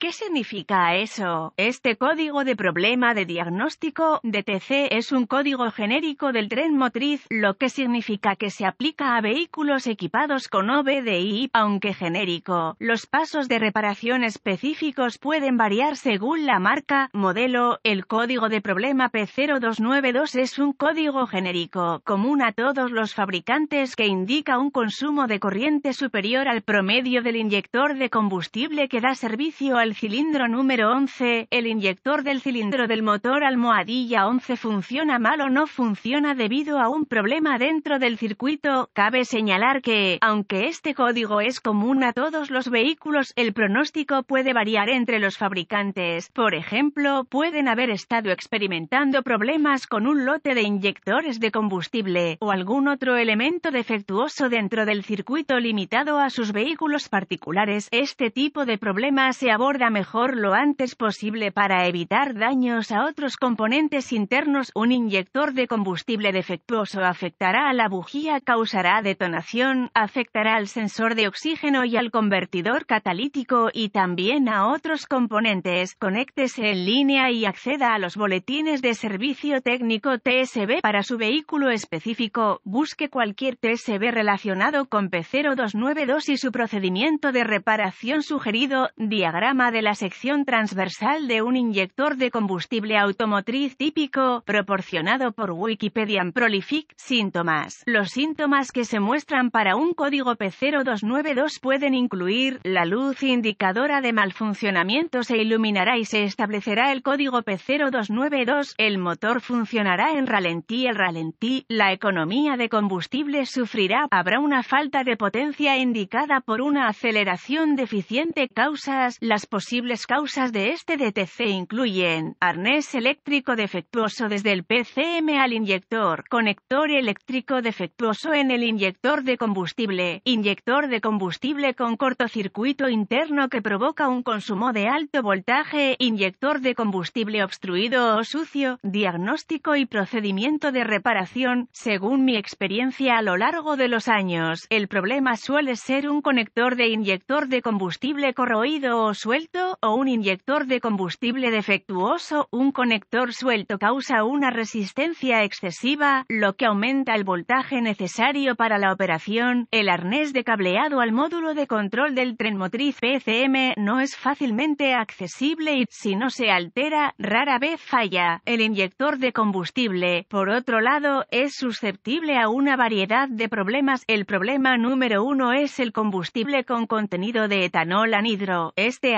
¿Qué significa eso? Este código de problema de diagnóstico DTC es un código genérico del tren motriz, lo que significa que se aplica a vehículos equipados con OBDI, aunque genérico. Los pasos de reparación específicos pueden variar según la marca, modelo. El código de problema P0292 es un código genérico común a todos los fabricantes que indica un consumo de corriente superior al promedio del inyector de combustible que da servicio al cilindro número 11, el inyector del cilindro del motor almohadilla 11 funciona mal o no funciona debido a un problema dentro del circuito, cabe señalar que, aunque este código es común a todos los vehículos, el pronóstico puede variar entre los fabricantes, por ejemplo, pueden haber estado experimentando problemas con un lote de inyectores de combustible, o algún otro elemento defectuoso dentro del circuito limitado a sus vehículos particulares, este tipo de problemas se aborda mejor lo antes posible para evitar daños a otros componentes internos. Un inyector de combustible defectuoso afectará a la bujía, causará detonación, afectará al sensor de oxígeno y al convertidor catalítico y también a otros componentes. Conéctese en línea y acceda a los boletines de servicio técnico TSB para su vehículo específico. Busque cualquier TSB relacionado con P0292 y su procedimiento de reparación sugerido. Diagrama de la sección transversal de un inyector de combustible automotriz típico, proporcionado por Wikipedia Prolific. Síntomas. Los síntomas que se muestran para un código P0292 pueden incluir la luz indicadora de mal funcionamiento se iluminará y se establecerá el código P0292, el motor funcionará en ralentí, el ralentí, la economía de combustible sufrirá, habrá una falta de potencia indicada por una aceleración deficiente causas, las posibilidades posibles causas de este DTC incluyen arnés eléctrico defectuoso desde el PCM al inyector, conector eléctrico defectuoso en el inyector de combustible, inyector de combustible con cortocircuito interno que provoca un consumo de alto voltaje, inyector de combustible obstruido o sucio, diagnóstico y procedimiento de reparación. Según mi experiencia a lo largo de los años, el problema suele ser un conector de inyector de combustible corroído o suelto o un inyector de combustible defectuoso, un conector suelto causa una resistencia excesiva, lo que aumenta el voltaje necesario para la operación. El arnés de cableado al módulo de control del tren motriz PCM no es fácilmente accesible y, si no se altera, rara vez falla. El inyector de combustible, por otro lado, es susceptible a una variedad de problemas. El problema número uno es el combustible con contenido de etanol anhidro. Este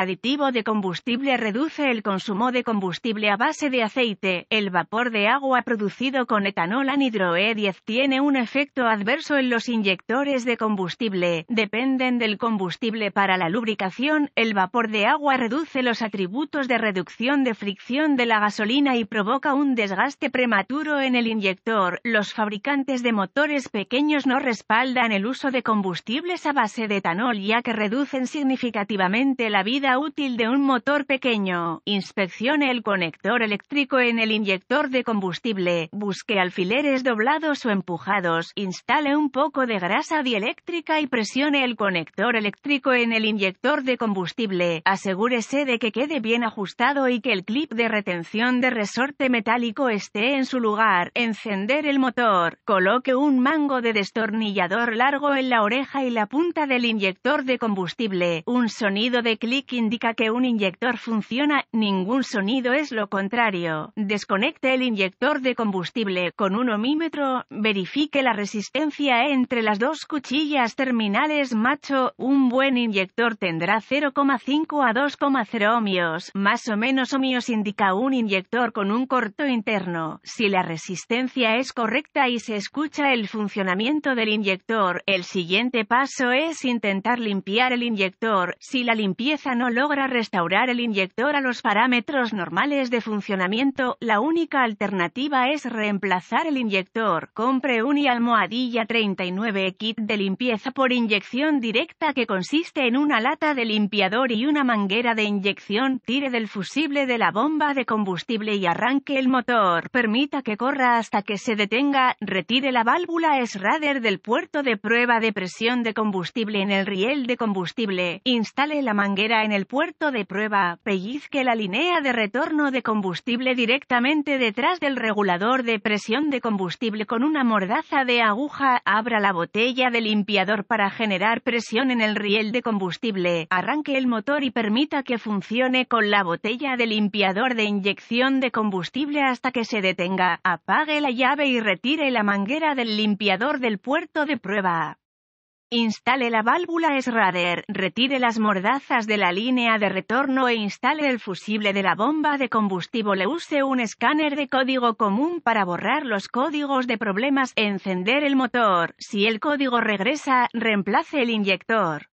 de combustible reduce el consumo de combustible a base de aceite. El vapor de agua producido con etanol anidro E10 tiene un efecto adverso en los inyectores de combustible. Dependen del combustible para la lubricación. El vapor de agua reduce los atributos de reducción de fricción de la gasolina y provoca un desgaste prematuro en el inyector. Los fabricantes de motores pequeños no respaldan el uso de combustibles a base de etanol ya que reducen significativamente la vida útil de un motor pequeño. Inspeccione el conector eléctrico en el inyector de combustible. Busque alfileres doblados o empujados. Instale un poco de grasa dieléctrica y presione el conector eléctrico en el inyector de combustible. Asegúrese de que quede bien ajustado y que el clip de retención de resorte metálico esté en su lugar. Encender el motor. Coloque un mango de destornillador largo en la oreja y la punta del inyector de combustible. Un sonido de clic indica que un inyector funciona, ningún sonido es lo contrario. Desconecte el inyector de combustible con un ohmímetro, verifique la resistencia entre las dos cuchillas terminales macho, un buen inyector tendrá 0,5 a 2,0 ohmios, más o menos ohmios indica un inyector con un corto interno. Si la resistencia es correcta y se escucha el funcionamiento del inyector, el siguiente paso es intentar limpiar el inyector, si la limpieza no lo logra restaurar el inyector a los parámetros normales de funcionamiento, la única alternativa es reemplazar el inyector. Compre un y almohadilla 39 kit de limpieza por inyección directa que consiste en una lata de limpiador y una manguera de inyección. Tire del fusible de la bomba de combustible y arranque el motor. Permita que corra hasta que se detenga. Retire la válvula esrader del puerto de prueba de presión de combustible en el riel de combustible. Instale la manguera en el puerto de prueba, pellizque la línea de retorno de combustible directamente detrás del regulador de presión de combustible con una mordaza de aguja, abra la botella de limpiador para generar presión en el riel de combustible, arranque el motor y permita que funcione con la botella de limpiador de inyección de combustible hasta que se detenga, apague la llave y retire la manguera del limpiador del puerto de prueba. Instale la válvula Srader, e retire las mordazas de la línea de retorno e instale el fusible de la bomba de combustible. Use un escáner de código común para borrar los códigos de problemas. Encender el motor. Si el código regresa, reemplace el inyector.